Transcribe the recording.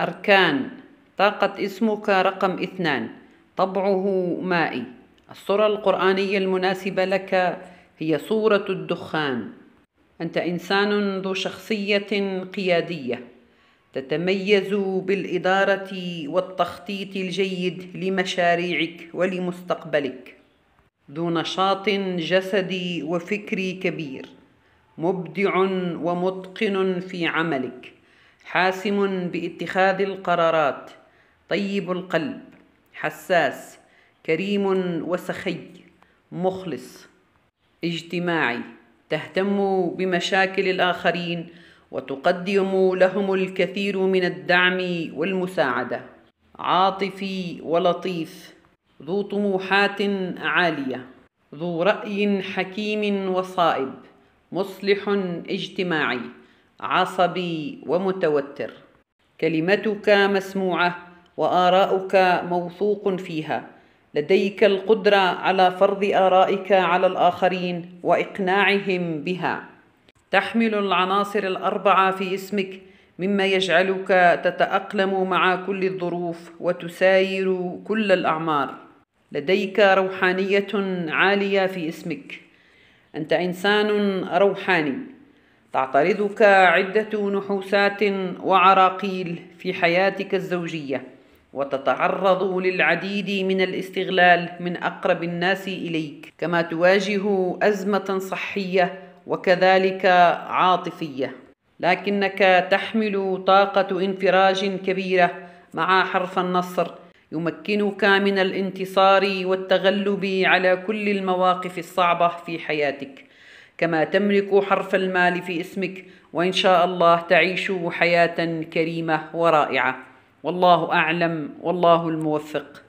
أركان طاقة اسمك رقم اثنان طبعه مائي الصورة القرآنية المناسبة لك هي صورة الدخان أنت إنسان ذو شخصية قيادية تتميز بالإدارة والتخطيط الجيد لمشاريعك ولمستقبلك ذو نشاط جسدي وفكري كبير مبدع ومتقن في عملك حاسم باتخاذ القرارات طيب القلب حساس كريم وسخي مخلص اجتماعي تهتم بمشاكل الاخرين وتقدم لهم الكثير من الدعم والمساعده عاطفي ولطيف ذو طموحات عاليه ذو راي حكيم وصائب مصلح اجتماعي عصبي ومتوتر كلمتك مسموعه واراؤك موثوق فيها لديك القدره على فرض ارائك على الاخرين واقناعهم بها تحمل العناصر الاربعه في اسمك مما يجعلك تتاقلم مع كل الظروف وتساير كل الاعمار لديك روحانيه عاليه في اسمك انت انسان روحاني تعترضك عدة نحوسات وعراقيل في حياتك الزوجية وتتعرض للعديد من الاستغلال من أقرب الناس إليك كما تواجه أزمة صحية وكذلك عاطفية لكنك تحمل طاقة انفراج كبيرة مع حرف النصر يمكنك من الانتصار والتغلب على كل المواقف الصعبة في حياتك كما تملك حرف المال في اسمك وان شاء الله تعيش حياه كريمه ورائعه والله اعلم والله الموفق